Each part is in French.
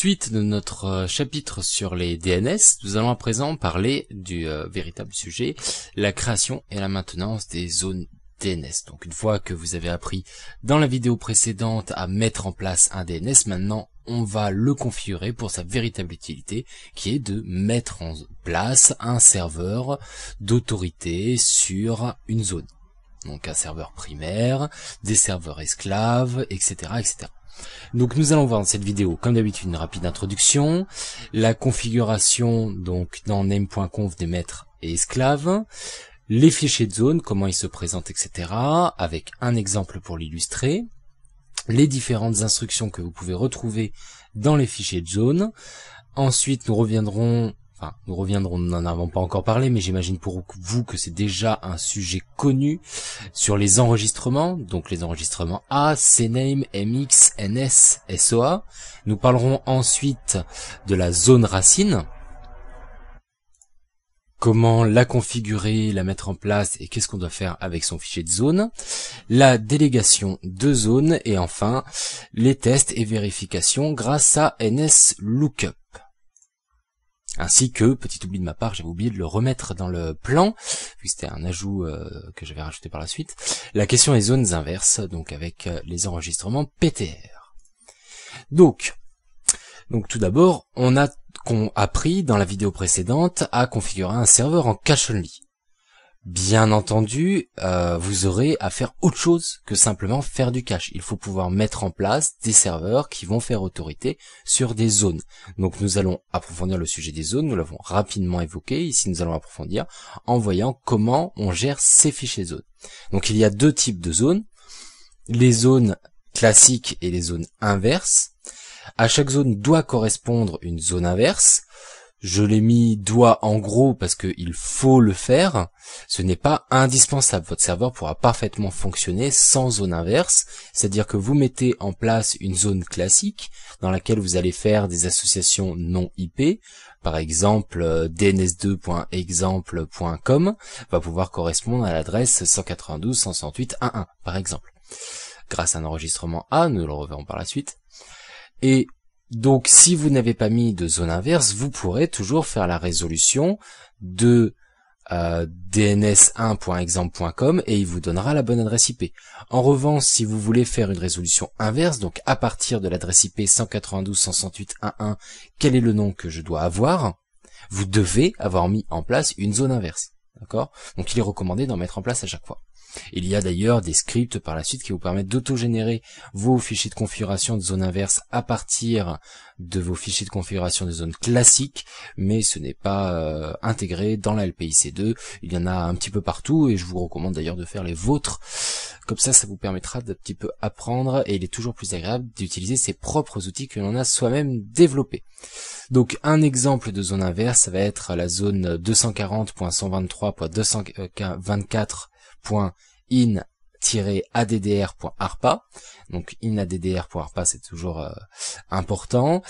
Suite de notre euh, chapitre sur les DNS, nous allons à présent parler du euh, véritable sujet, la création et la maintenance des zones DNS. Donc une fois que vous avez appris dans la vidéo précédente à mettre en place un DNS, maintenant on va le configurer pour sa véritable utilité qui est de mettre en place un serveur d'autorité sur une zone. Donc un serveur primaire, des serveurs esclaves, etc. etc. Donc nous allons voir dans cette vidéo, comme d'habitude, une rapide introduction, la configuration donc dans name.conf des maîtres et esclaves, les fichiers de zone, comment ils se présentent, etc. avec un exemple pour l'illustrer, les différentes instructions que vous pouvez retrouver dans les fichiers de zone. Ensuite, nous reviendrons nous reviendrons, nous n'en avons pas encore parlé, mais j'imagine pour vous que c'est déjà un sujet connu sur les enregistrements, donc les enregistrements A, CNAME, MX, NS, SOA. Nous parlerons ensuite de la zone racine, comment la configurer, la mettre en place et qu'est-ce qu'on doit faire avec son fichier de zone, la délégation de zone et enfin les tests et vérifications grâce à NS Lookup. Ainsi que, petit oubli de ma part, j'avais oublié de le remettre dans le plan, puisque c'était un ajout euh, que j'avais rajouté par la suite, la question des zones inverses, donc avec euh, les enregistrements PTR. Donc, donc tout d'abord, on a qu'on appris dans la vidéo précédente à configurer un serveur en cache-only bien entendu, euh, vous aurez à faire autre chose que simplement faire du cache. Il faut pouvoir mettre en place des serveurs qui vont faire autorité sur des zones. Donc nous allons approfondir le sujet des zones, nous l'avons rapidement évoqué, ici nous allons approfondir en voyant comment on gère ces fichiers zones. Donc il y a deux types de zones, les zones classiques et les zones inverses. À chaque zone doit correspondre une zone inverse. Je l'ai mis doigt en gros parce qu'il faut le faire. Ce n'est pas indispensable. Votre serveur pourra parfaitement fonctionner sans zone inverse. C'est-à-dire que vous mettez en place une zone classique dans laquelle vous allez faire des associations non IP. Par exemple, euh, dns2.exemple.com va pouvoir correspondre à l'adresse 192.168.1.1 par exemple. Grâce à un enregistrement A, nous le reverrons par la suite. Et donc si vous n'avez pas mis de zone inverse, vous pourrez toujours faire la résolution de euh, dns1.exemple.com et il vous donnera la bonne adresse IP. En revanche, si vous voulez faire une résolution inverse, donc à partir de l'adresse IP 192.168.1.1, quel est le nom que je dois avoir, vous devez avoir mis en place une zone inverse. D'accord Donc il est recommandé d'en mettre en place à chaque fois. Il y a d'ailleurs des scripts par la suite qui vous permettent d'auto-générer vos fichiers de configuration de zone inverse à partir de vos fichiers de configuration de zone classique, mais ce n'est pas euh, intégré dans la LPIC2. Il y en a un petit peu partout et je vous recommande d'ailleurs de faire les vôtres. Comme ça, ça vous permettra d'un petit peu apprendre et il est toujours plus agréable d'utiliser ses propres outils que l'on a soi-même développés. Donc un exemple de zone inverse, ça va être la zone 240.123.224 in addr.arpa donc inaddr.arpa c'est toujours euh, important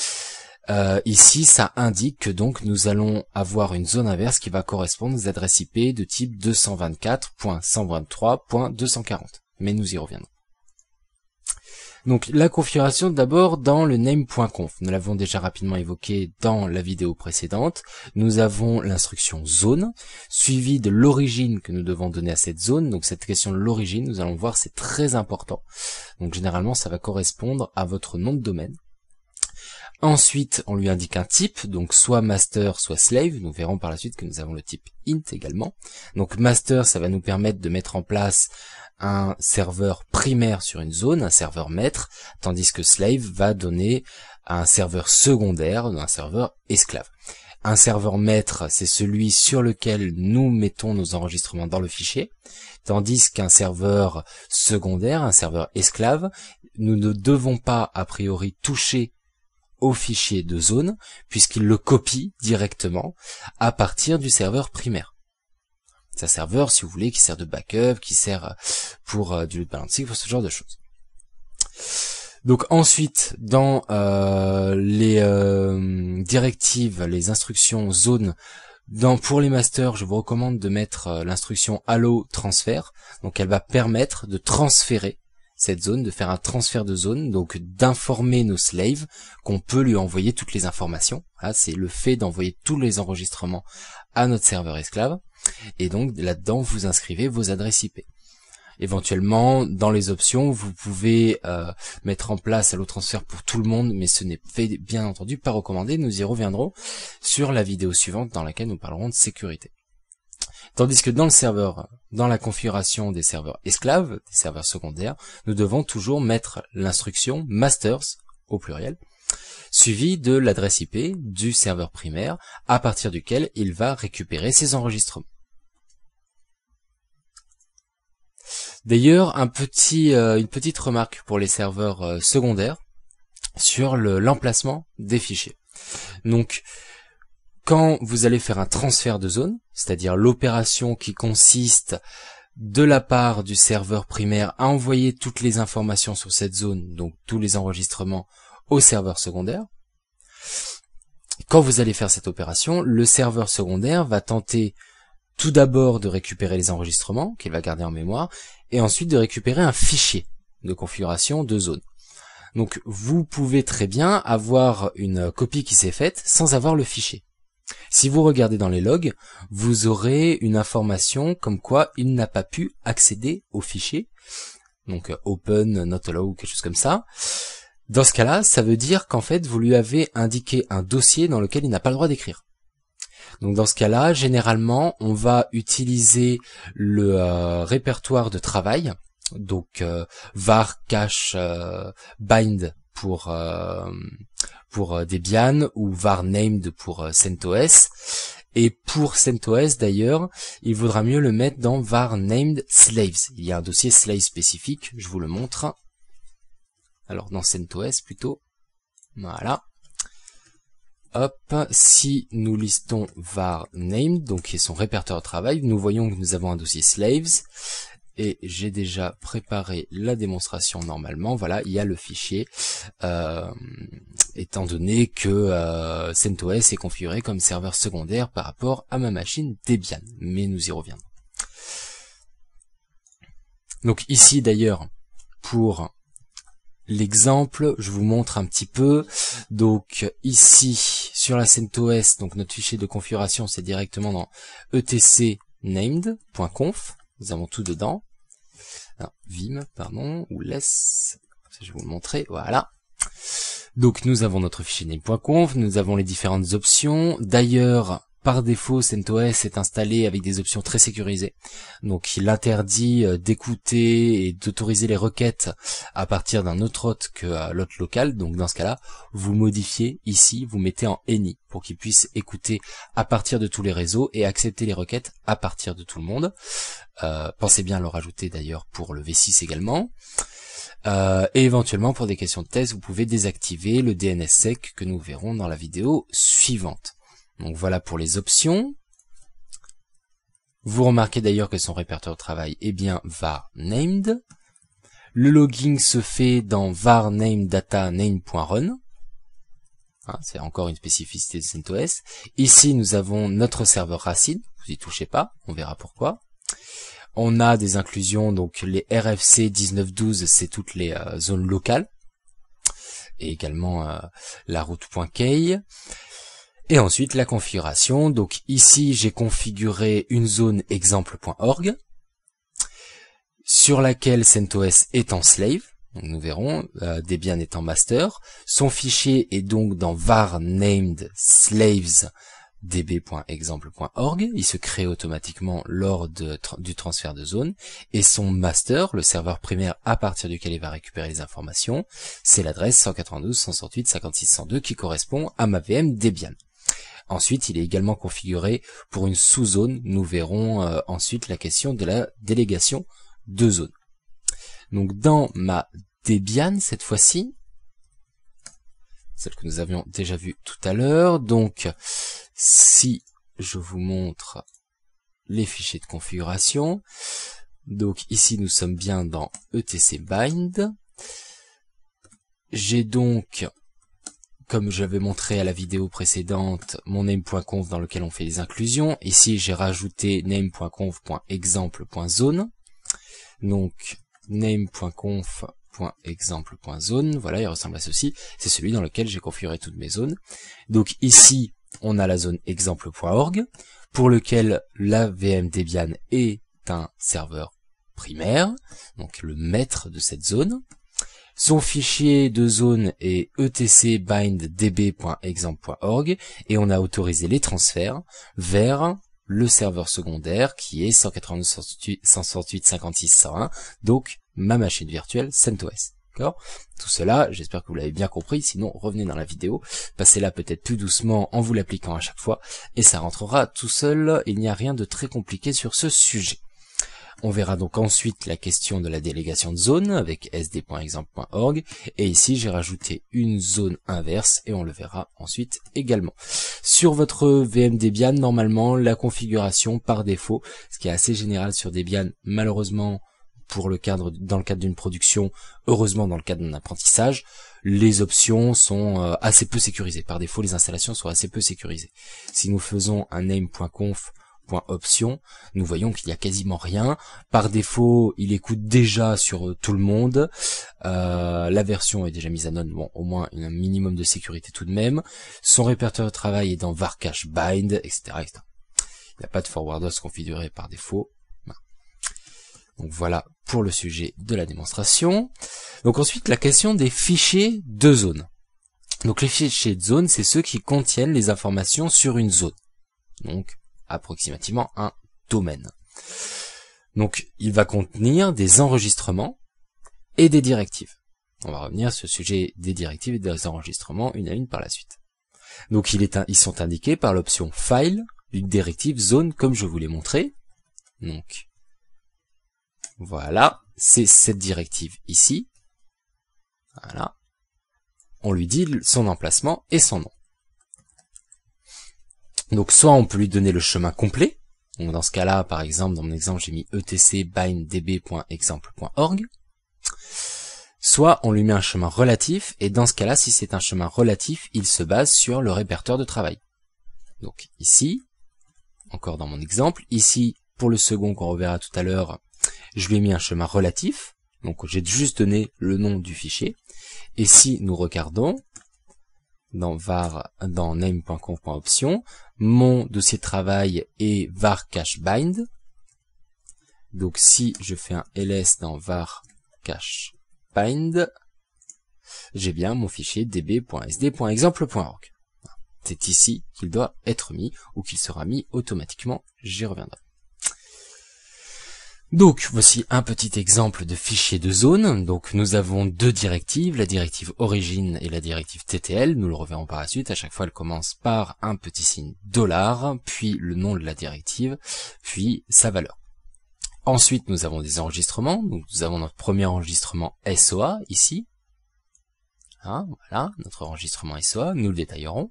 euh, ici ça indique que donc nous allons avoir une zone inverse qui va correspondre aux adresses IP de type 224.123.240 mais nous y reviendrons donc la configuration d'abord dans le name.conf. Nous l'avons déjà rapidement évoqué dans la vidéo précédente. Nous avons l'instruction zone, suivie de l'origine que nous devons donner à cette zone. Donc cette question de l'origine, nous allons voir, c'est très important. Donc généralement, ça va correspondre à votre nom de domaine. Ensuite, on lui indique un type, donc soit master, soit slave. Nous verrons par la suite que nous avons le type int également. Donc master, ça va nous permettre de mettre en place un serveur primaire sur une zone, un serveur maître, tandis que slave va donner un serveur secondaire, un serveur esclave. Un serveur maître, c'est celui sur lequel nous mettons nos enregistrements dans le fichier, tandis qu'un serveur secondaire, un serveur esclave, nous ne devons pas a priori toucher au fichier de zone, puisqu'il le copie directement à partir du serveur primaire sa serveur, si vous voulez, qui sert de backup, qui sert euh, pour euh, du load balancing, pour ce genre de choses. Donc ensuite, dans euh, les directives, les instructions zone, dans, pour les masters, je vous recommande de mettre l'instruction allo transfert. Donc elle va permettre de transférer cette zone, de faire un transfert de zone, donc d'informer nos slaves qu'on peut lui envoyer toutes les informations. Ah, c'est le fait d'envoyer tous les enregistrements à notre serveur esclave. Et donc là-dedans, vous inscrivez vos adresses IP. Éventuellement, dans les options, vous pouvez euh, mettre en place lot transfert pour tout le monde, mais ce n'est bien entendu pas recommandé, nous y reviendrons sur la vidéo suivante dans laquelle nous parlerons de sécurité. Tandis que dans le serveur, dans la configuration des serveurs esclaves, des serveurs secondaires, nous devons toujours mettre l'instruction masters au pluriel, suivi de l'adresse IP du serveur primaire à partir duquel il va récupérer ses enregistrements. D'ailleurs, un petit, euh, une petite remarque pour les serveurs euh, secondaires sur l'emplacement des fichiers. Donc, quand vous allez faire un transfert de zone, c'est-à-dire l'opération qui consiste de la part du serveur primaire à envoyer toutes les informations sur cette zone, donc tous les enregistrements au serveur secondaire. Quand vous allez faire cette opération, le serveur secondaire va tenter tout d'abord de récupérer les enregistrements qu'il va garder en mémoire et ensuite de récupérer un fichier de configuration de zone. Donc vous pouvez très bien avoir une copie qui s'est faite sans avoir le fichier. Si vous regardez dans les logs, vous aurez une information comme quoi il n'a pas pu accéder au fichier, donc euh, open, not allow, quelque chose comme ça. Dans ce cas-là, ça veut dire qu'en fait, vous lui avez indiqué un dossier dans lequel il n'a pas le droit d'écrire. Donc dans ce cas-là, généralement, on va utiliser le euh, répertoire de travail, donc euh, var cache bind pour pour euh, Debian ou varnamed pour euh, CentOS. Et pour CentOS d'ailleurs, il vaudra mieux le mettre dans var named slaves. Il y a un dossier slave spécifique, je vous le montre. Alors dans CentOS plutôt. Voilà. Hop, si nous listons var named, donc qui est son répertoire de travail, nous voyons que nous avons un dossier slaves et j'ai déjà préparé la démonstration normalement. Voilà, il y a le fichier, euh, étant donné que euh, CentOS est configuré comme serveur secondaire par rapport à ma machine Debian, mais nous y reviendrons. Donc ici d'ailleurs, pour l'exemple, je vous montre un petit peu. Donc ici, sur la CentOS, donc notre fichier de configuration, c'est directement dans etcnamed.conf, nous avons tout dedans. Vim, pardon, ou less. je vais vous le montrer. Voilà. Donc, nous avons notre fichier name.conf. Nous avons les différentes options. D'ailleurs, par défaut CentOS est installé avec des options très sécurisées. Donc il interdit euh, d'écouter et d'autoriser les requêtes à partir d'un autre hôte que euh, l'hôte local. Donc dans ce cas-là, vous modifiez ici, vous mettez en any pour qu'il puisse écouter à partir de tous les réseaux et accepter les requêtes à partir de tout le monde. Euh, pensez bien à le rajouter d'ailleurs pour le V6 également. et éventuellement pour des questions de thèse, vous pouvez désactiver le DNSSEC que nous verrons dans la vidéo suivante. Donc voilà pour les options. Vous remarquez d'ailleurs que son répertoire de travail est bien var named. Le logging se fait dans var name data name.run. Hein, c'est encore une spécificité de CentOS. Ici, nous avons notre serveur racine. Vous y touchez pas, on verra pourquoi. On a des inclusions, donc les RFC 1912, c'est toutes les euh, zones locales. Et également euh, la route.key. Et ensuite, la configuration. Donc ici, j'ai configuré une zone exemple.org sur laquelle CentOS est en slave. nous verrons, euh, Debian est en master. Son fichier est donc dans var named slaves db.exemple.org, il se crée automatiquement lors du transfert de zone, et son master, le serveur primaire à partir duquel il va récupérer les informations, c'est l'adresse 192.168.56.102 qui correspond à ma VM Debian. Ensuite, il est également configuré pour une sous-zone. Nous verrons euh, ensuite la question de la délégation de zone. Donc dans ma Debian, cette fois-ci, celle que nous avions déjà vue tout à l'heure, donc si je vous montre les fichiers de configuration, donc ici nous sommes bien dans etc bind, j'ai donc comme je l'avais montré à la vidéo précédente, mon name.conf dans lequel on fait les inclusions. Ici, j'ai rajouté name.conf.exemple.zone. Donc, name.conf.exemple.zone, voilà, il ressemble à ceci. C'est celui dans lequel j'ai configuré toutes mes zones. Donc ici, on a la zone exemple.org, pour lequel la VM Debian est un serveur primaire, donc le maître de cette zone. Son fichier de zone est etcbinddb.example.org et on a autorisé les transferts vers le serveur secondaire qui est 192 donc ma machine virtuelle CentOS. Tout cela, j'espère que vous l'avez bien compris, sinon revenez dans la vidéo, passez-la peut-être plus doucement en vous l'appliquant à chaque fois, et ça rentrera tout seul, il n'y a rien de très compliqué sur ce sujet. On verra donc ensuite la question de la délégation de zone avec sd.exemple.org et ici j'ai rajouté une zone inverse et on le verra ensuite également. Sur votre VM Debian, normalement la configuration par défaut, ce qui est assez général sur Debian, malheureusement pour le cadre dans le cadre d'une production, heureusement dans le cadre d'un apprentissage, les options sont euh, assez peu sécurisées. Par défaut, les installations sont assez peu sécurisées. Si nous faisons un name.conf option, nous voyons qu'il n'y a quasiment rien. Par défaut, il écoute déjà sur euh, tout le monde. Euh, la version est déjà mise à non, bon, au moins un minimum de sécurité tout de même. Son répertoire de travail est dans varcache bind, etc. etc. Il n'y a pas de forwarders configuré par défaut. Donc voilà pour le sujet de la démonstration. Donc ensuite, la question des fichiers de zone. Donc les fichiers de zone, c'est ceux qui contiennent les informations sur une zone. Donc approximativement un domaine. Donc il va contenir des enregistrements et des directives. On va revenir sur le sujet des directives et des enregistrements une à une par la suite. Donc ils sont indiqués par l'option File d'une directive zone comme je vous l'ai montré. Donc voilà, c'est cette directive ici. Voilà. On lui dit son emplacement et son nom. Donc soit on peut lui donner le chemin complet, donc dans ce cas-là, par exemple, dans mon exemple, j'ai mis etc soit on lui met un chemin relatif, et dans ce cas-là, si c'est un chemin relatif, il se base sur le répertoire de travail. Donc ici, encore dans mon exemple, ici, pour le second qu'on reverra tout à l'heure, je lui ai mis un chemin relatif, donc j'ai juste donné le nom du fichier, et si nous regardons, dans var dans name.conf.option, mon dossier de travail est var cache bind. Donc si je fais un ls dans var cache bind, j'ai bien mon fichier db.sd.exemple.org. C'est ici qu'il doit être mis ou qu'il sera mis automatiquement, j'y reviendrai. Donc voici un petit exemple de fichier de zone. Donc nous avons deux directives, la directive origine et la directive TTL. Nous le reverrons par la suite. À chaque fois, elle commence par un petit signe dollar, puis le nom de la directive, puis sa valeur. Ensuite, nous avons des enregistrements. nous avons notre premier enregistrement SOA ici. Hein, voilà, notre enregistrement SOA, nous le détaillerons.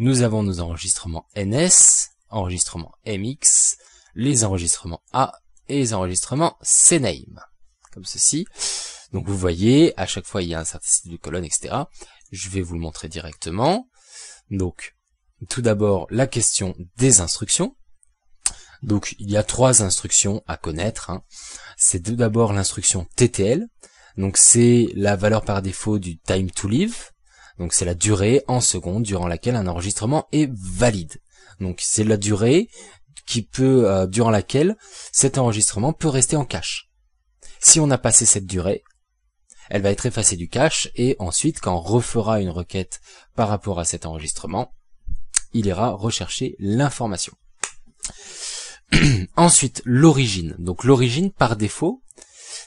Nous avons nos enregistrements NS, enregistrements MX, les enregistrements A et les enregistrements CNAME. Comme ceci. Donc vous voyez, à chaque fois il y a un certain type de colonne, etc. Je vais vous le montrer directement. Donc, tout d'abord, la question des instructions. Donc, il y a trois instructions à connaître. Hein. C'est tout d'abord l'instruction TTL. Donc, c'est la valeur par défaut du time to live. Donc, c'est la durée en secondes durant laquelle un enregistrement est valide. Donc, c'est la durée qui peut, euh, durant laquelle cet enregistrement peut rester en cache. Si on a passé cette durée, elle va être effacée du cache et ensuite, quand on refera une requête par rapport à cet enregistrement, il ira rechercher l'information. ensuite, l'origine. Donc l'origine, par défaut,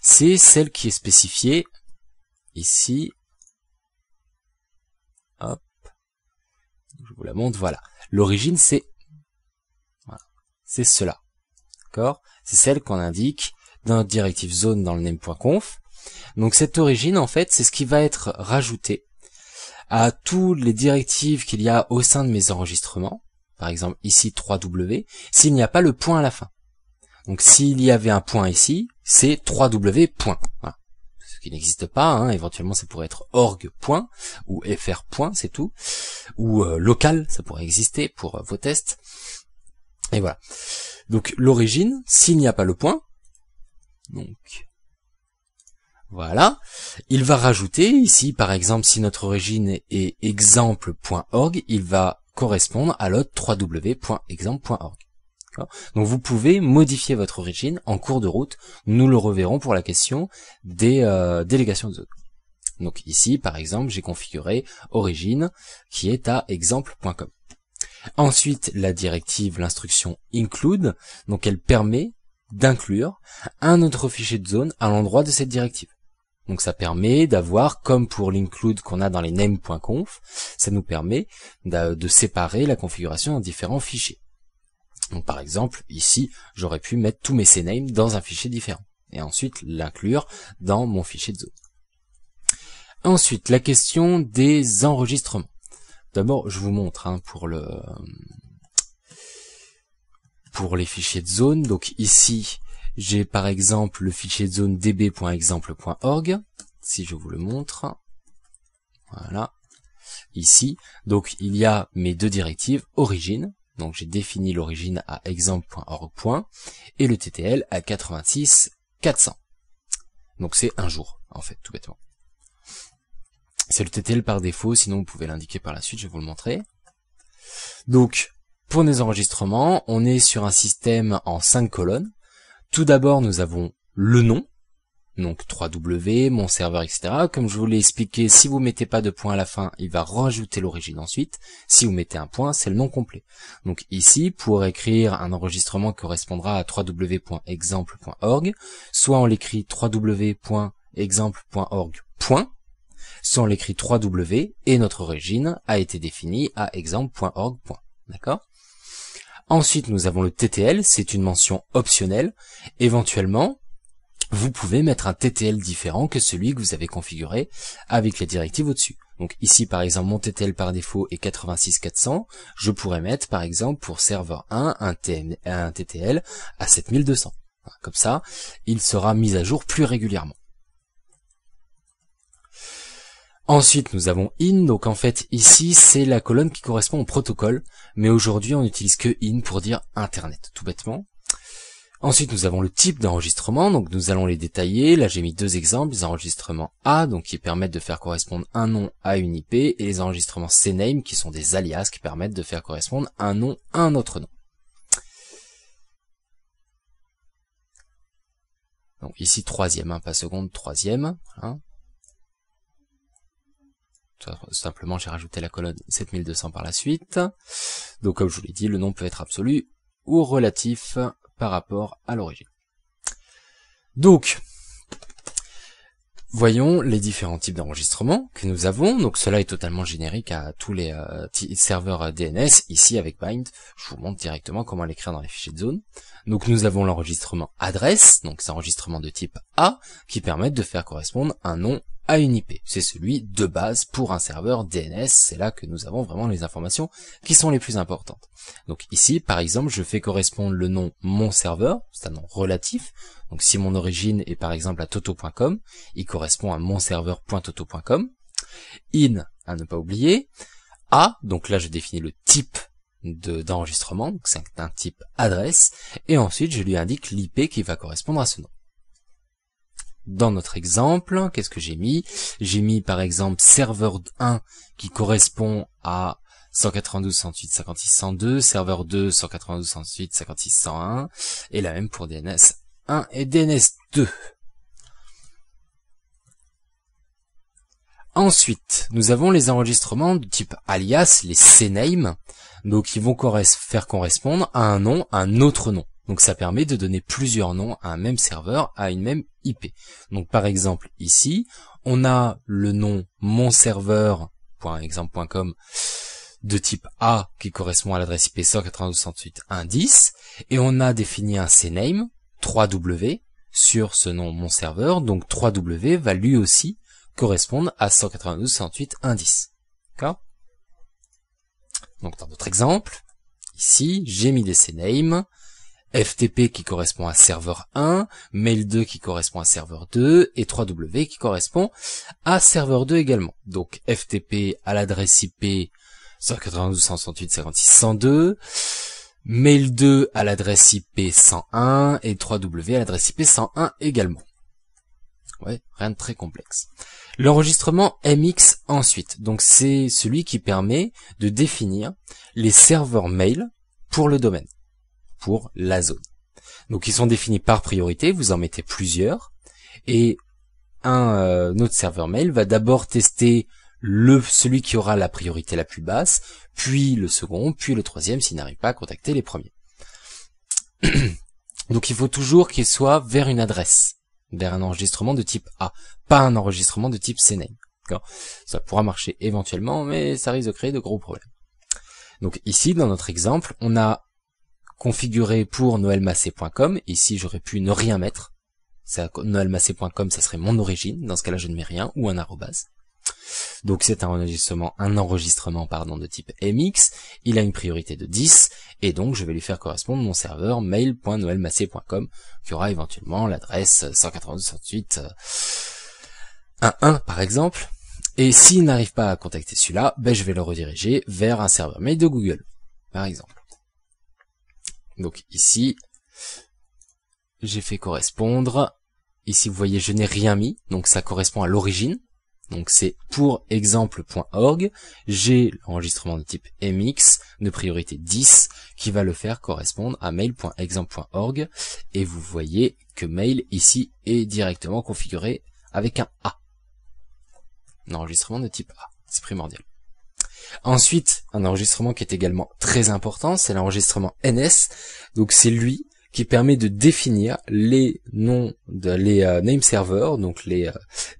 c'est celle qui est spécifiée ici. Hop. Je vous la montre, voilà. L'origine, c'est c'est cela. D'accord C'est celle qu'on indique dans directive zone dans le name.conf. Donc cette origine, en fait, c'est ce qui va être rajouté à toutes les directives qu'il y a au sein de mes enregistrements. Par exemple, ici 3W, s'il n'y a pas le point à la fin. Donc s'il y avait un point ici, c'est 3W Voilà. Ce qui n'existe pas, hein. éventuellement ça pourrait être org ou fr c'est tout. Ou euh, local, ça pourrait exister pour euh, vos tests. Et voilà. Donc l'origine, s'il n'y a pas le point, donc voilà, il va rajouter ici, par exemple, si notre origine est exemple.org, il va correspondre à l'autre www.exemple.org. Donc vous pouvez modifier votre origine en cours de route. Nous le reverrons pour la question des euh, délégations de zone. Donc ici, par exemple, j'ai configuré origine qui est à exemple.com. Ensuite, la directive, l'instruction include, donc elle permet d'inclure un autre fichier de zone à l'endroit de cette directive. Donc ça permet d'avoir, comme pour l'include qu'on a dans les name.conf, ça nous permet de séparer la configuration en différents fichiers. Donc par exemple, ici, j'aurais pu mettre tous mes cnames dans un fichier différent et ensuite l'inclure dans mon fichier de zone. Ensuite, la question des enregistrements. D'abord, je vous montre hein, pour le pour les fichiers de zone. Donc ici, j'ai par exemple le fichier de zone db.exemple.org. Si je vous le montre, voilà, ici. Donc il y a mes deux directives, origine, donc j'ai défini l'origine à exemple.org. et le TTL à 86 400. Donc c'est un jour, en fait, tout bêtement. C'est le TTL par défaut, sinon vous pouvez l'indiquer par la suite, je vais vous le montrer. Donc, pour nos enregistrements, on est sur un système en 5 colonnes. Tout d'abord, nous avons le nom, donc 3W, mon serveur, etc. Comme je vous l'ai expliqué, si vous mettez pas de point à la fin, il va rajouter l'origine ensuite. Si vous mettez un point, c'est le nom complet. Donc ici, pour écrire un enregistrement qui correspondra à 3 soit on l'écrit 3 sans l'écrit 3W et notre origine a été définie à exemple.org. D'accord Ensuite, nous avons le TTL, c'est une mention optionnelle. Éventuellement, vous pouvez mettre un TTL différent que celui que vous avez configuré avec la directive au-dessus. Donc ici, par exemple, mon TTL par défaut est 86400. Je pourrais mettre, par exemple, pour serveur 1, un TTL à 7200. Comme ça, il sera mis à jour plus régulièrement. Ensuite, nous avons in, donc en fait ici c'est la colonne qui correspond au protocole, mais aujourd'hui on n'utilise que in pour dire internet, tout bêtement. Ensuite, nous avons le type d'enregistrement, donc nous allons les détailler. Là, j'ai mis deux exemples, les enregistrements A, donc qui permettent de faire correspondre un nom à une IP, et les enregistrements CNAME, qui sont des alias qui permettent de faire correspondre un nom à un autre nom. Donc ici, troisième, hein, pas seconde, troisième. Hein simplement j'ai rajouté la colonne 7200 par la suite. Donc comme je vous l'ai dit, le nom peut être absolu ou relatif par rapport à l'origine. Donc, voyons les différents types d'enregistrements que nous avons. Donc cela est totalement générique à tous les euh, serveurs DNS. Ici avec Bind, je vous montre directement comment l'écrire dans les fichiers de zone. Donc nous avons l'enregistrement adresse, donc c'est un enregistrement de type A, qui permet de faire correspondre un nom à une IP. C'est celui de base pour un serveur DNS, c'est là que nous avons vraiment les informations qui sont les plus importantes. Donc ici, par exemple, je fais correspondre le nom mon serveur, c'est un nom relatif, donc si mon origine est par exemple à toto.com, il correspond à mon serveur.toto.com, in, à ne pas oublier, a, donc là je définis le type d'enregistrement, donc c'est un type adresse, et ensuite je lui indique l'IP qui va correspondre à ce nom dans notre exemple, qu'est-ce que j'ai mis J'ai mis par exemple serveur 1 qui correspond à 192, serveur 2, 192, et la même pour DNS 1 et DNS 2. Ensuite, nous avons les enregistrements de type alias, les CNAME, donc ils vont faire correspondre à un nom, un autre nom. Donc ça permet de donner plusieurs noms à un même serveur, à une même IP. Donc par exemple ici, on a le nom monServeur.exemple.com » de type A qui correspond à l'adresse IP 192.168.1.10 et on a défini un CNAME 3W sur ce nom monServeur », donc 3W va lui aussi correspondre à 192.168.1.10. D'accord Donc dans notre exemple, ici, j'ai mis des CNAME FTP qui correspond à serveur 1, mail 2 qui correspond à serveur 2 et 3W qui correspond à serveur 2 également. Donc FTP à l'adresse IP 192 mail 2 à l'adresse IP 101 et 3W à l'adresse IP 101 également. Ouais, rien de très complexe. L'enregistrement MX ensuite. Donc c'est celui qui permet de définir les serveurs mail pour le domaine pour la zone. Donc ils sont définis par priorité, vous en mettez plusieurs, et un notre euh, serveur mail va d'abord tester le celui qui aura la priorité la plus basse, puis le second, puis le troisième s'il n'arrive pas à contacter les premiers. Donc il faut toujours qu'il soit vers une adresse, vers un enregistrement de type A, pas un enregistrement de type CNAME. Ça pourra marcher éventuellement, mais ça risque de créer de gros problèmes. Donc ici, dans notre exemple, on a configuré pour noelmassé.com. Ici, j'aurais pu ne rien mettre. Noelmassé.com, ça serait mon origine. Dans ce cas-là, je ne mets rien ou un arrobase. Donc c'est un enregistrement, un enregistrement pardon, de type MX, il a une priorité de 10, et donc je vais lui faire correspondre mon serveur mail.noelmassé.com, qui aura éventuellement l'adresse 192.168.1.1 par exemple. Et s'il n'arrive pas à contacter celui-là, ben, je vais le rediriger vers un serveur mail de Google, par exemple. Donc ici, j'ai fait correspondre. Ici, vous voyez, je n'ai rien mis, donc ça correspond à l'origine. Donc c'est pour exemple.org, j'ai l'enregistrement de type MX de priorité 10 qui va le faire correspondre à mail.exemple.org et vous voyez que mail ici est directement configuré avec un A. Un enregistrement de type A, c'est primordial. Ensuite, un enregistrement qui est également très important, c'est l'enregistrement NS. Donc c'est lui qui permet de définir les noms les euh, name servers, donc les euh,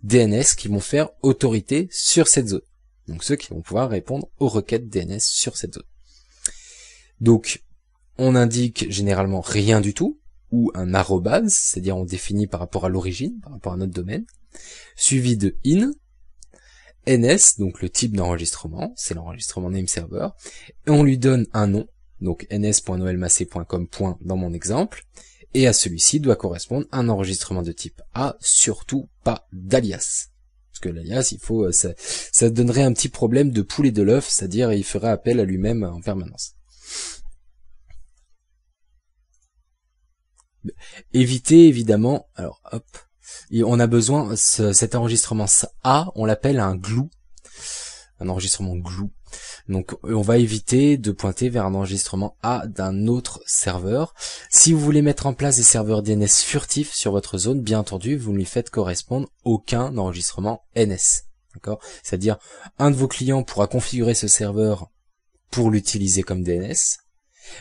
DNS qui vont faire autorité sur cette zone. Donc ceux qui vont pouvoir répondre aux requêtes DNS sur cette zone. Donc on indique généralement rien du tout ou un arrobase, c'est-à-dire on définit par rapport à l'origine, par rapport à notre domaine, suivi de in NS, donc le type d'enregistrement, c'est l'enregistrement name server, et on lui donne un nom, donc point dans mon exemple, et à celui-ci doit correspondre un enregistrement de type A, surtout pas d'alias. Parce que l'alias, il faut, euh, ça, ça, donnerait un petit problème de poulet de l'œuf, c'est-à-dire il ferait appel à lui-même en permanence. Éviter évidemment, alors hop, et on a besoin, cet enregistrement A, on l'appelle un glue, un enregistrement glue. Donc on va éviter de pointer vers un enregistrement A d'un autre serveur. Si vous voulez mettre en place des serveurs DNS furtifs sur votre zone, bien entendu, vous ne lui faites correspondre aucun enregistrement NS. D'accord C'est-à-dire un de vos clients pourra configurer ce serveur pour l'utiliser comme DNS,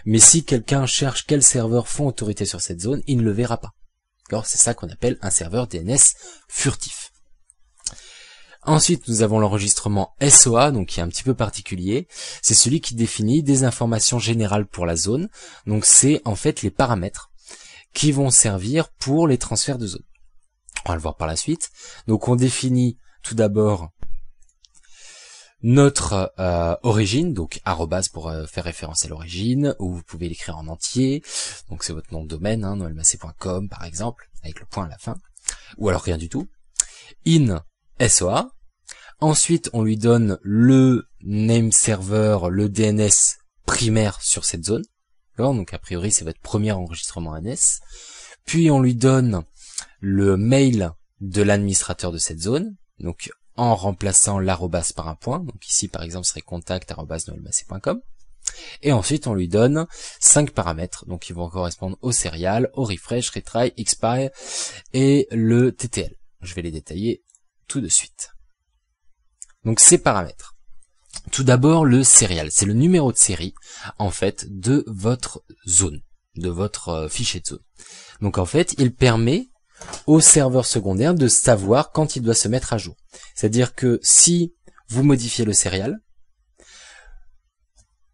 mais si quelqu'un cherche quel serveur font autorité sur cette zone, il ne le verra pas. C'est ça qu'on appelle un serveur DNS furtif. Ensuite, nous avons l'enregistrement SOA, donc qui est un petit peu particulier. C'est celui qui définit des informations générales pour la zone. Donc c'est en fait les paramètres qui vont servir pour les transferts de zone. On va le voir par la suite. Donc on définit tout d'abord notre euh, origine, donc arrobas pour euh, faire référence à l'origine, ou vous pouvez l'écrire en entier, donc c'est votre nom de domaine, hein, par exemple, avec le point à la fin, ou alors rien du tout, in SOA, ensuite on lui donne le name server, le DNS primaire sur cette zone, donc a priori c'est votre premier enregistrement NS. puis on lui donne le mail de l'administrateur de cette zone, donc en remplaçant l'arrobas par un point. Donc ici, par exemple, ce serait contact.noelmacé.com. Et ensuite, on lui donne 5 paramètres, donc ils vont correspondre au serial, au refresh, retry, expire et le TTL. Je vais les détailler tout de suite. Donc ces paramètres. Tout d'abord, le serial, c'est le numéro de série, en fait, de votre zone, de votre euh, fichier de zone. Donc en fait, il permet au serveur secondaire de savoir quand il doit se mettre à jour. C'est-à-dire que si vous modifiez le serial,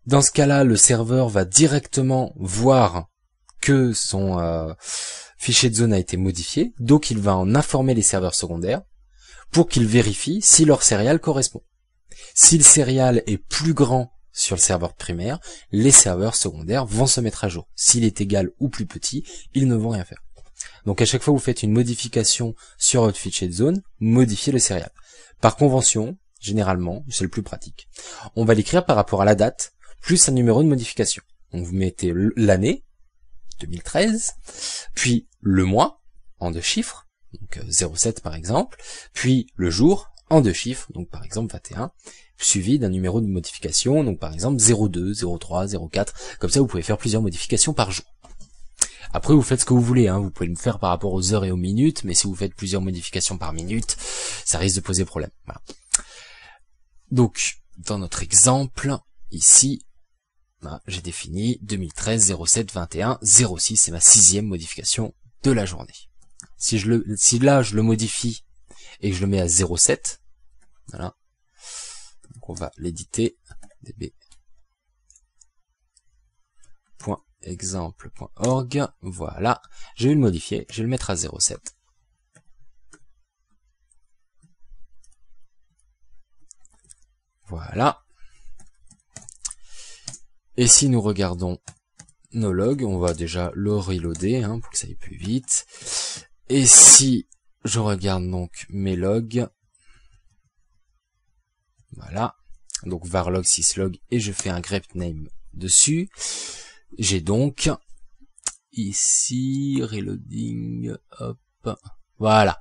dans ce cas-là, le serveur va directement voir que son euh, fichier de zone a été modifié, donc il va en informer les serveurs secondaires pour qu'ils vérifient si leur serial correspond. Si le serial est plus grand sur le serveur primaire, les serveurs secondaires vont se mettre à jour. S'il est égal ou plus petit, ils ne vont rien faire. Donc à chaque fois que vous faites une modification sur votre fichier de zone, modifiez le serial. Par convention, généralement, c'est le plus pratique. On va l'écrire par rapport à la date, plus un numéro de modification. Donc vous mettez l'année, 2013, puis le mois, en deux chiffres, donc 07 euh, par exemple, puis le jour, en deux chiffres, donc par exemple 21, suivi d'un numéro de modification, donc par exemple 02, 03, 04, comme ça vous pouvez faire plusieurs modifications par jour. Après, vous faites ce que vous voulez, hein. vous pouvez le faire par rapport aux heures et aux minutes, mais si vous faites plusieurs modifications par minute, ça risque de poser problème. Donc, dans notre exemple, ici, ben, j'ai défini 2013 07 21 06, c'est ma sixième modification de la journée. Si je le, si là je le modifie et que je le mets à 07, voilà, donc on va l'éditer, db exemple.org. Voilà, je vais le modifier, je vais le mettre à 0,7. Voilà. Et si nous regardons nos logs, on va déjà le reloader hein, pour que ça aille plus vite. Et si je regarde donc mes logs, voilà, donc varlog syslog et je fais un grep name dessus. J'ai donc ici reloading hop voilà.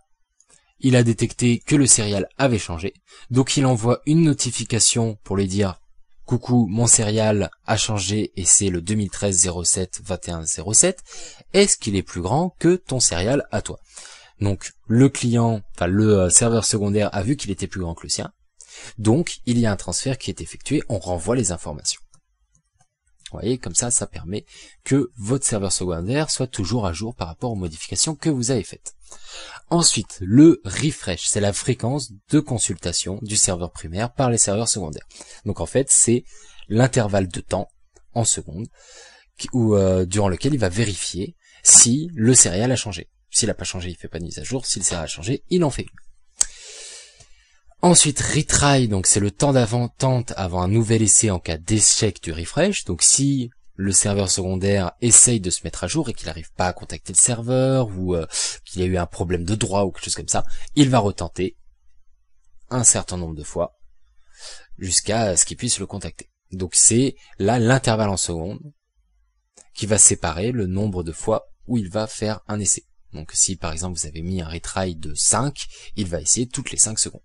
Il a détecté que le serial avait changé, donc il envoie une notification pour lui dire coucou mon serial a changé et c'est le 2013 07 21 07. Est-ce qu'il est plus grand que ton serial à toi Donc le client, enfin le euh, serveur secondaire a vu qu'il était plus grand que le sien. Donc il y a un transfert qui est effectué, on renvoie les informations. Vous voyez, comme ça, ça permet que votre serveur secondaire soit toujours à jour par rapport aux modifications que vous avez faites. Ensuite, le refresh, c'est la fréquence de consultation du serveur primaire par les serveurs secondaires. Donc en fait, c'est l'intervalle de temps en secondes ou euh, durant lequel il va vérifier si le céréal a changé. S'il n'a pas changé, il fait pas de mise à jour. S'il le a changé, il en fait Ensuite, retry, donc c'est le temps d'avant-tente avant un nouvel essai en cas d'échec du refresh. Donc si le serveur secondaire essaye de se mettre à jour et qu'il n'arrive pas à contacter le serveur ou euh, qu'il y a eu un problème de droit ou quelque chose comme ça, il va retenter un certain nombre de fois jusqu'à ce qu'il puisse le contacter. Donc c'est là l'intervalle en seconde qui va séparer le nombre de fois où il va faire un essai. Donc si par exemple vous avez mis un retry de 5, il va essayer toutes les 5 secondes.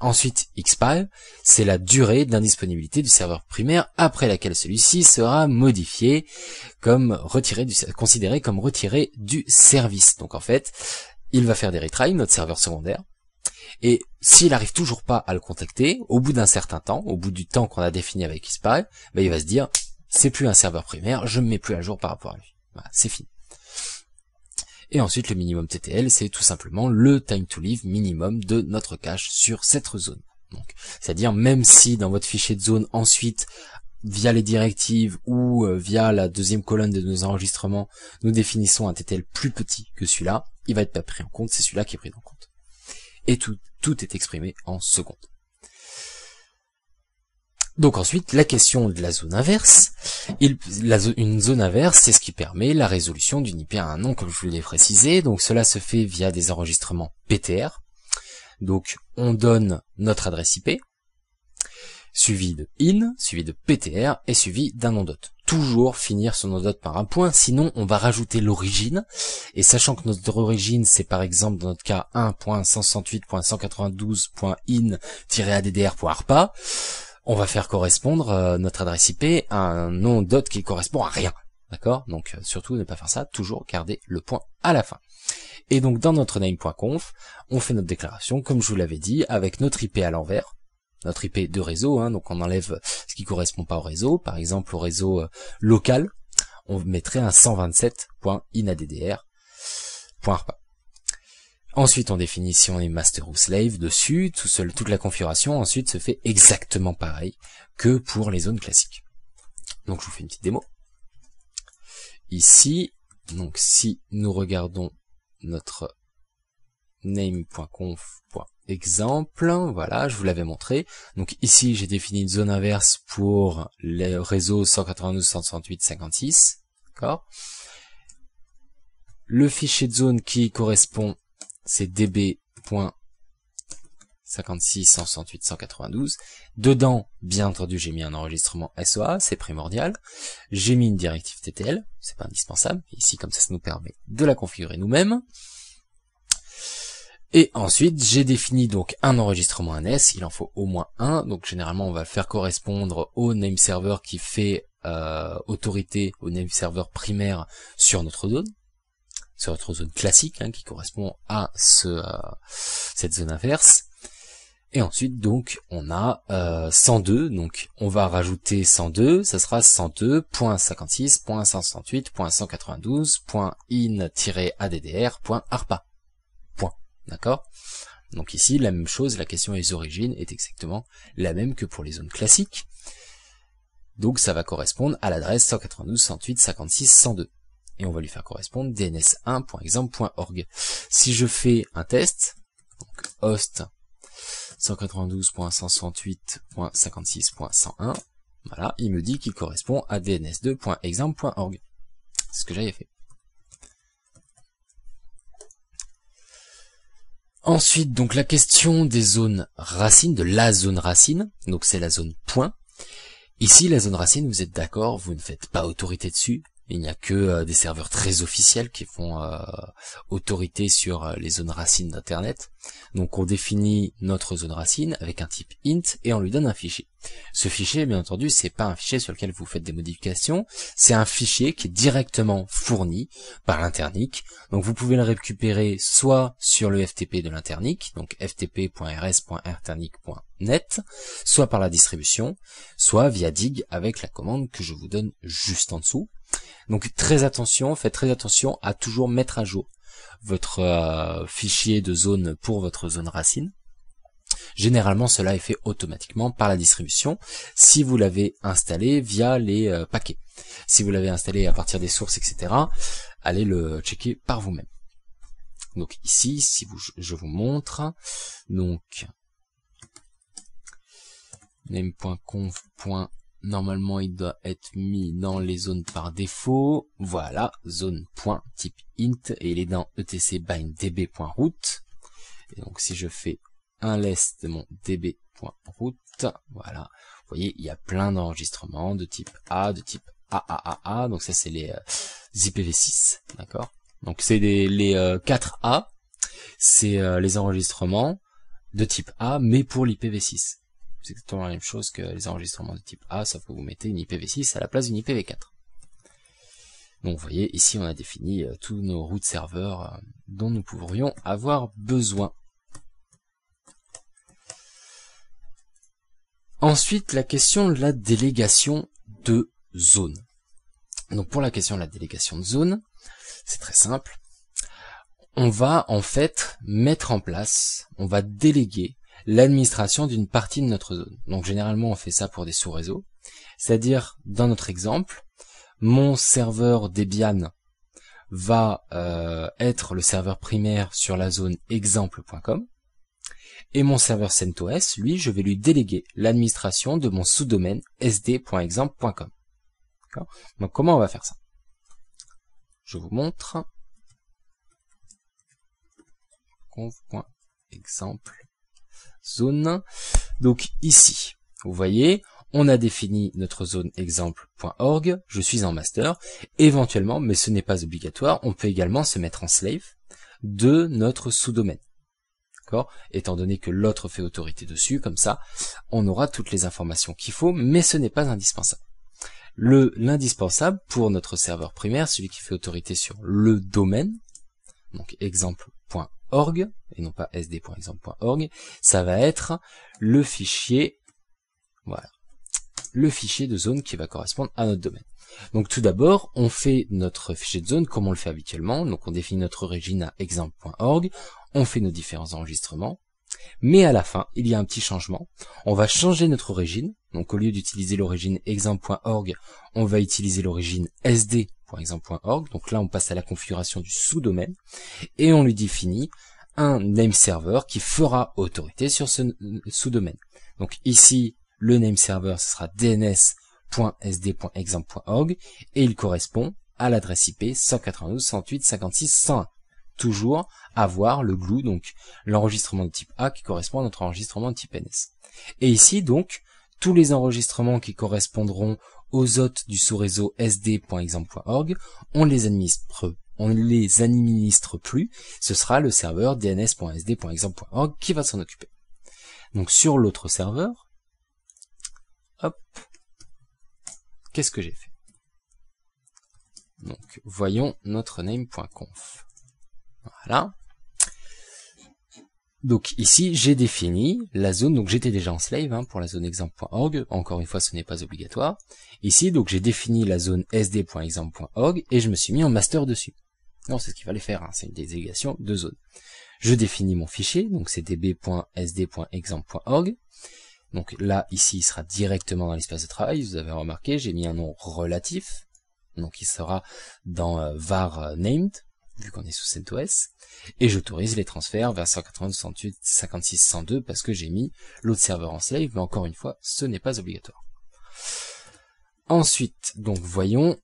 Ensuite, xPal, c'est la durée d'indisponibilité du serveur primaire après laquelle celui-ci sera modifié comme retiré du, considéré comme retiré du service. Donc en fait, il va faire des retries, notre serveur secondaire, et s'il n'arrive toujours pas à le contacter, au bout d'un certain temps, au bout du temps qu'on a défini avec xPal, bah, il va se dire, c'est plus un serveur primaire, je me mets plus à jour par rapport à lui. Voilà, c'est fini. Et ensuite, le minimum TTL, c'est tout simplement le time to live minimum de notre cache sur cette zone. Donc, c'est-à-dire même si dans votre fichier de zone ensuite via les directives ou euh, via la deuxième colonne de nos enregistrements, nous définissons un TTL plus petit que celui-là, il va être pas pris en compte, c'est celui-là qui est pris en compte. Et tout, tout est exprimé en secondes. Donc ensuite, la question de la zone inverse. une zone inverse, c'est ce qui permet la résolution d'une IP à un nom, comme je vous l'ai précisé. Donc cela se fait via des enregistrements PTR. Donc on donne notre adresse IP, suivi de in, suivi de PTR et suivi d'un nom d'hôte. Toujours finir son nom d'hôte par un point, sinon on va rajouter l'origine. Et sachant que notre origine c'est par exemple dans notre cas 1.168.192.in-addr.arpa, on va faire correspondre euh, notre adresse IP à un nom d'hôte qui correspond à rien. D'accord Donc euh, surtout ne pas faire ça, toujours garder le point à la fin. Et donc dans notre name.conf, on fait notre déclaration, comme je vous l'avais dit, avec notre IP à l'envers, notre IP de réseau, hein. donc on enlève ce qui correspond pas au réseau, par exemple au réseau euh, local, on mettrait un 127.inaddr.arpa. Ensuite, on définit si on est master ou slave dessus. Tout seul, toute la configuration ensuite se fait exactement pareil que pour les zones classiques. Donc, je vous fais une petite démo. Ici, donc si nous regardons notre name.conf.exemple, voilà, je vous l'avais montré. Donc ici, j'ai défini une zone inverse pour les réseaux 192.168.56. D'accord Le fichier de zone qui correspond c'est 168, 192 Dedans, bien entendu, j'ai mis un enregistrement SOA, c'est primordial. J'ai mis une directive TTL, c'est pas indispensable. Ici, comme ça, ça nous permet de la configurer nous-mêmes. Et ensuite, j'ai défini donc un enregistrement NS, il en faut au moins un, donc généralement on va faire correspondre au name server qui fait euh, autorité au name server primaire sur notre zone sur notre zone classique hein, qui correspond à ce, euh, cette zone inverse. Et ensuite donc on a 102, euh, donc on va rajouter 102, ça sera 10256168192in addrarpa Point. D'accord Donc ici la même chose, la question des origines est exactement la même que pour les zones classiques. Donc ça va correspondre à l'adresse 192.168.56.102 et on va lui faire correspondre dns1.exemple.org. Si je fais un test, donc host 192.168.56.101, voilà, il me dit qu'il correspond à dns2.exemple.org. ce que j'avais fait. Ensuite, donc la question des zones racines, de la zone racine, donc c'est la zone point. Ici, la zone racine, vous êtes d'accord, vous ne faites pas autorité dessus, il n'y a que euh, des serveurs très officiels qui font euh, autorité sur euh, les zones racines d'Internet. Donc on définit notre zone racine avec un type int et on lui donne un fichier. Ce fichier, bien entendu, c'est pas un fichier sur lequel vous faites des modifications, c'est un fichier qui est directement fourni par l'internic. Donc vous pouvez le récupérer soit sur le FTP de l'internic, donc ftp.rs.internic.net, soit par la distribution, soit via dig avec la commande que je vous donne juste en dessous. Donc très attention, faites très attention à toujours mettre à jour votre euh, fichier de zone pour votre zone racine. Généralement, cela est fait automatiquement par la distribution si vous l'avez installé via les euh, paquets. Si vous l'avez installé à partir des sources, etc., allez le checker par vous-même. Donc ici, si je vous montre, donc name.conf.com Normalement, il doit être mis dans les zones par défaut. Voilà, zone point type int, et il est dans etc bind db.root. Et donc, si je fais un lest de mon db.root, voilà, vous voyez, il y a plein d'enregistrements de type A, de type AAAA, donc ça, c'est les, euh, IPv6, d'accord Donc, c'est les 4A, euh, c'est euh, les enregistrements de type A, mais pour l'IPv6 c'est exactement la même chose que les enregistrements de type A, sauf que vous mettez une IPv6 à la place d'une IPv4. Donc vous voyez, ici on a défini euh, tous nos routes serveurs euh, dont nous pourrions avoir besoin. Ensuite, la question de la délégation de zone. Donc pour la question de la délégation de zone, c'est très simple. On va en fait mettre en place, on va déléguer l'administration d'une partie de notre zone. Donc généralement on fait ça pour des sous-réseaux, c'est-à-dire dans notre exemple, mon serveur Debian va euh, être le serveur primaire sur la zone exemple.com et mon serveur CentOS, lui, je vais lui déléguer l'administration de mon sous-domaine sd.exemple.com. Donc comment on va faire ça Je vous montre conf.exemple zone. Donc ici, vous voyez, on a défini notre zone exemple.org, je suis en master, éventuellement, mais ce n'est pas obligatoire, on peut également se mettre en slave de notre sous-domaine. D'accord Étant donné que l'autre fait autorité dessus, comme ça, on aura toutes les informations qu'il faut, mais ce n'est pas indispensable. Le l'indispensable pour notre serveur primaire, celui qui fait autorité sur le domaine, donc exemple org et non pas sd.exemple.org, ça va être le fichier, voilà, le fichier de zone qui va correspondre à notre domaine. Donc tout d'abord, on fait notre fichier de zone comme on le fait habituellement, donc on définit notre origine à exemple.org, on fait nos différents enregistrements, mais à la fin, il y a un petit changement. On va changer notre origine. Donc au lieu d'utiliser l'origine exemple.org, on va utiliser l'origine sd point-exemple.org. Donc là, on passe à la configuration du sous-domaine et on lui définit un name server qui fera autorité sur ce sous-domaine. Donc ici, le name server, ce sera dns.sd.exemple.org et il correspond à l'adresse IP 192 Toujours avoir le glue, donc l'enregistrement de type A qui correspond à notre enregistrement de type NS. Et ici, donc, tous les enregistrements qui correspondront aux hôtes du sous-réseau sd.exemple.org, on les on ne les administre plus, ce sera le serveur dns.sd.exemple.org qui va s'en occuper. Donc sur l'autre serveur, hop, qu'est-ce que j'ai fait Donc voyons notre name.conf. Voilà. Donc ici, j'ai défini la zone, donc j'étais déjà en slave hein, pour la zone exemple.org, encore une fois ce n'est pas obligatoire. Ici, donc j'ai défini la zone sd.exemple.org et je me suis mis en master dessus. Non, c'est ce qu'il fallait faire, hein, c'est une délégation de zone. Je définis mon fichier, donc c'est db.sd.exemple.org. Donc là, ici, il sera directement dans l'espace de travail, vous avez remarqué, j'ai mis un nom relatif, donc il sera dans euh, var euh, named, vu qu'on est sous CentOS, et j'autorise les transferts vers 180.68.56.102 parce que j'ai mis l'autre serveur en slave, mais encore une fois, ce n'est pas obligatoire. Ensuite, donc voyons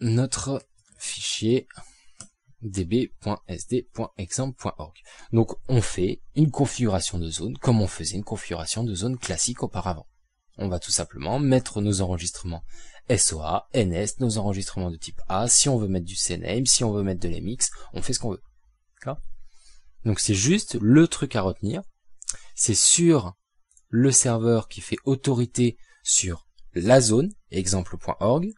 notre fichier db.sd.example.org. Donc on fait une configuration de zone comme on faisait une configuration de zone classique auparavant. On va tout simplement mettre nos enregistrements SOA, NS, nos enregistrements de type A. Si on veut mettre du CNAME, si on veut mettre de l'MX, on fait ce qu'on veut. Donc c'est juste le truc à retenir. C'est sur le serveur qui fait autorité sur la zone, exemple.org,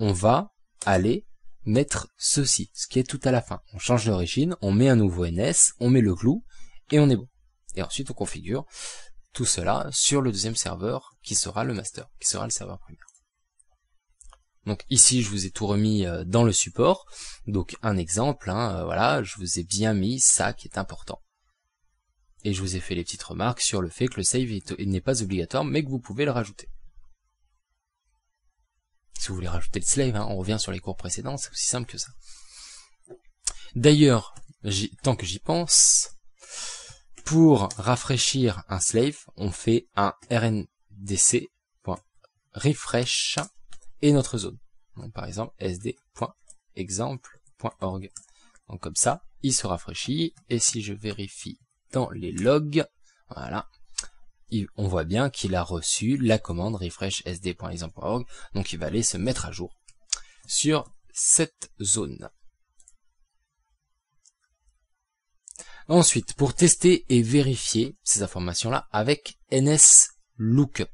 on va aller mettre ceci, ce qui est tout à la fin. On change l'origine, on met un nouveau NS, on met le clou, et on est bon. Et ensuite on configure tout cela sur le deuxième serveur qui sera le master, qui sera le serveur premier. Donc ici, je vous ai tout remis euh, dans le support. Donc un exemple, hein, euh, voilà, je vous ai bien mis ça qui est important. Et je vous ai fait les petites remarques sur le fait que le save n'est pas obligatoire, mais que vous pouvez le rajouter. Si vous voulez rajouter le slave, hein, on revient sur les cours précédents, c'est aussi simple que ça. D'ailleurs, tant que j'y pense, pour rafraîchir un slave, on fait un rndc.refresh et notre zone. Donc, par exemple, sd.exemple.org. Donc comme ça, il se rafraîchit. Et si je vérifie dans les logs, voilà, on voit bien qu'il a reçu la commande refresh sd.exemple.org. Donc il va aller se mettre à jour sur cette zone. Ensuite, pour tester et vérifier ces informations-là avec NSLookup.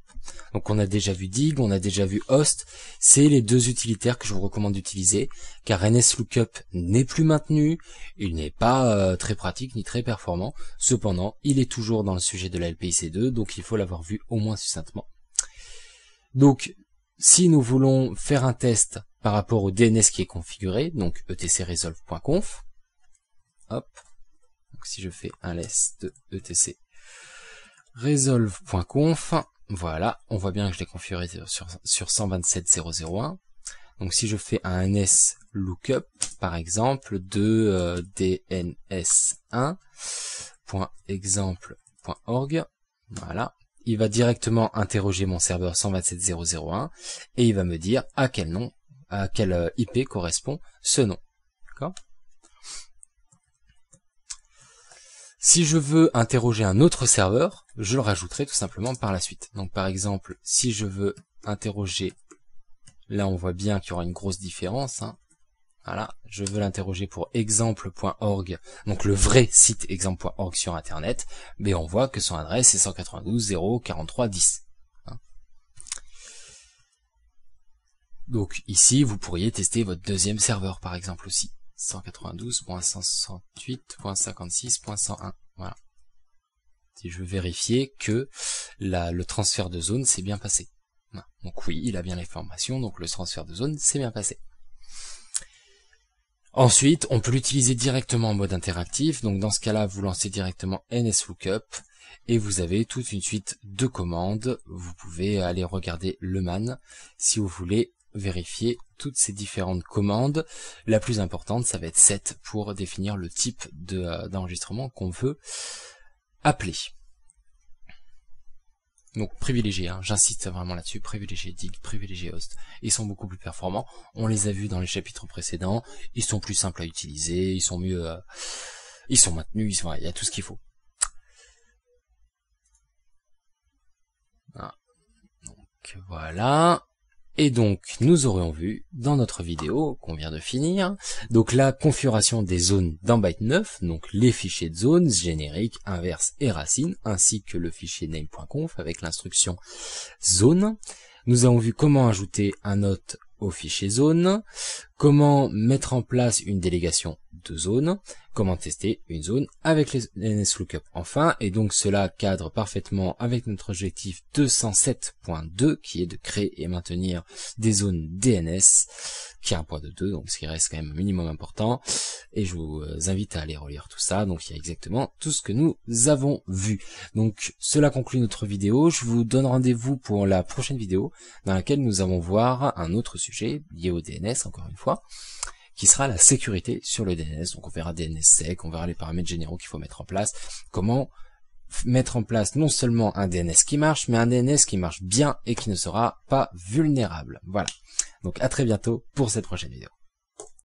Donc on a déjà vu dig, on a déjà vu host, c'est les deux utilitaires que je vous recommande d'utiliser, car NSLookup n'est plus maintenu, il n'est pas euh, très pratique ni très performant, cependant il est toujours dans le sujet de la LPIC2, donc il faut l'avoir vu au moins succinctement. Donc si nous voulons faire un test par rapport au DNS qui est configuré, donc etcresolve.conf, hop, donc si je fais un de etc resolve.conf, voilà, on voit bien que je l'ai configuré sur, sur 127.0.0.1. Donc si je fais un NS lookup, par exemple, de euh, dns1.exemple.org, voilà, il va directement interroger mon serveur 127.0.0.1 et il va me dire à quel nom, à quel euh, IP correspond ce nom. D'accord Si je veux interroger un autre serveur, je le rajouterai tout simplement par la suite. Donc par exemple, si je veux interroger, là on voit bien qu'il y aura une grosse différence, hein. Voilà, je veux l'interroger pour exemple.org, donc le vrai site exemple.org sur Internet, mais on voit que son adresse est 192.0.43.10. Hein. Donc ici, vous pourriez tester votre deuxième serveur par exemple aussi. 192.168.56.101. Voilà. Si je veux vérifier que le transfert de zone s'est bien passé. Donc oui, il a bien les formations, donc le transfert de zone s'est bien passé. Ensuite, on peut l'utiliser directement en mode interactif. Donc dans ce cas-là, vous lancez directement NSLOOKUP et vous avez toute une suite de commandes. Vous pouvez aller regarder le man si vous voulez vérifier toutes ces différentes commandes. La plus importante, ça va être set pour définir le type euh, d'enregistrement qu'on veut appeler. Donc privilégié, hein, j'insiste vraiment là-dessus, privilégié dig, privilégié host. Ils sont beaucoup plus performants, on les a vus dans les chapitres précédents, ils sont plus simples à utiliser, ils sont mieux... Euh, ils sont maintenus, il y a tout ce qu'il faut. Ah. Donc voilà. Et donc, nous aurions vu dans notre vidéo qu'on vient de finir, donc la configuration des zones dans Byte 9, donc les fichiers de zones, générique, inverse et racine, ainsi que le fichier name.conf avec l'instruction zone. Nous avons vu comment ajouter un note au fichier zone, comment mettre en place une délégation de zone, comment tester une zone avec les Lookup enfin, et donc cela cadre parfaitement avec notre objectif 207.2 qui est de créer et maintenir des zones DNS, qui a un point de 2, donc ce qui reste quand même un minimum important, et je vous euh, invite à aller relire tout ça, donc il y a exactement tout ce que nous avons vu. Donc cela conclut notre vidéo, je vous donne rendez-vous pour la prochaine vidéo dans laquelle nous allons voir un autre sujet lié au DNS encore une fois, qui sera la sécurité sur le DNS. Donc on verra DNS sec, on verra les paramètres généraux qu'il faut mettre en place, comment mettre en place non seulement un DNS qui marche, mais un DNS qui marche bien et qui ne sera pas vulnérable. Voilà. Donc à très bientôt pour cette prochaine vidéo.